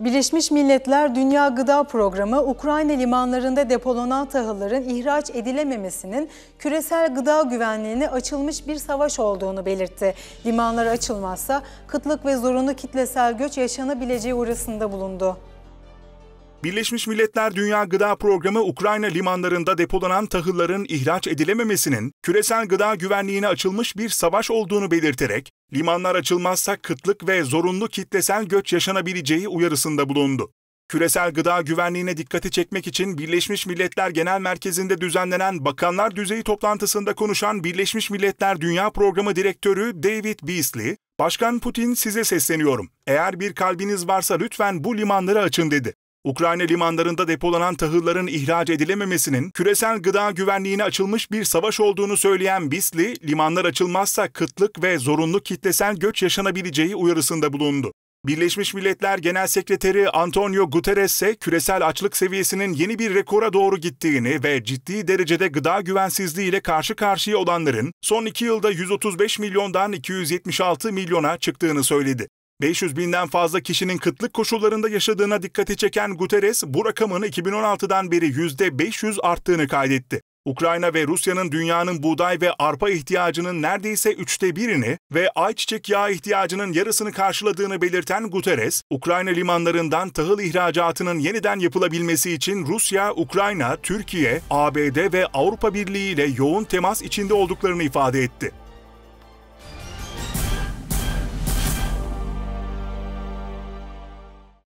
Birleşmiş Milletler Dünya Gıda Programı, Ukrayna limanlarında depolanan tahılların ihraç edilememesinin küresel gıda güvenliğini açılmış bir savaş olduğunu belirtti. Limanlar açılmazsa kıtlık ve zorunlu kitlesel göç yaşanabileceği uyarısında bulundu. Birleşmiş Milletler Dünya Gıda Programı Ukrayna limanlarında depolanan tahılların ihraç edilememesinin küresel gıda güvenliğine açılmış bir savaş olduğunu belirterek limanlar açılmazsa kıtlık ve zorunlu kitlesel göç yaşanabileceği uyarısında bulundu. Küresel gıda güvenliğine dikkati çekmek için Birleşmiş Milletler Genel Merkezi'nde düzenlenen bakanlar düzeyi toplantısında konuşan Birleşmiş Milletler Dünya Programı Direktörü David Beasley, "Başkan Putin size sesleniyorum. Eğer bir kalbiniz varsa lütfen bu limanları açın." dedi. Ukrayna limanlarında depolanan tahılların ihraç edilememesinin küresel gıda güvenliğine açılmış bir savaş olduğunu söyleyen Bisli, limanlar açılmazsa kıtlık ve zorunlu kitlesel göç yaşanabileceği uyarısında bulundu. Birleşmiş Milletler Genel Sekreteri Antonio Guterres ise küresel açlık seviyesinin yeni bir rekora doğru gittiğini ve ciddi derecede gıda güvensizliği ile karşı karşıya olanların son iki yılda 135 milyondan 276 milyona çıktığını söyledi. 500 binden fazla kişinin kıtlık koşullarında yaşadığına dikkati çeken Guterres, bu rakamın 2016'dan beri %500 arttığını kaydetti. Ukrayna ve Rusya'nın dünyanın buğday ve arpa ihtiyacının neredeyse üçte birini ve ayçiçek yağı ihtiyacının yarısını karşıladığını belirten Guterres, Ukrayna limanlarından tahıl ihracatının yeniden yapılabilmesi için Rusya, Ukrayna, Türkiye, ABD ve Avrupa Birliği ile yoğun temas içinde olduklarını ifade etti.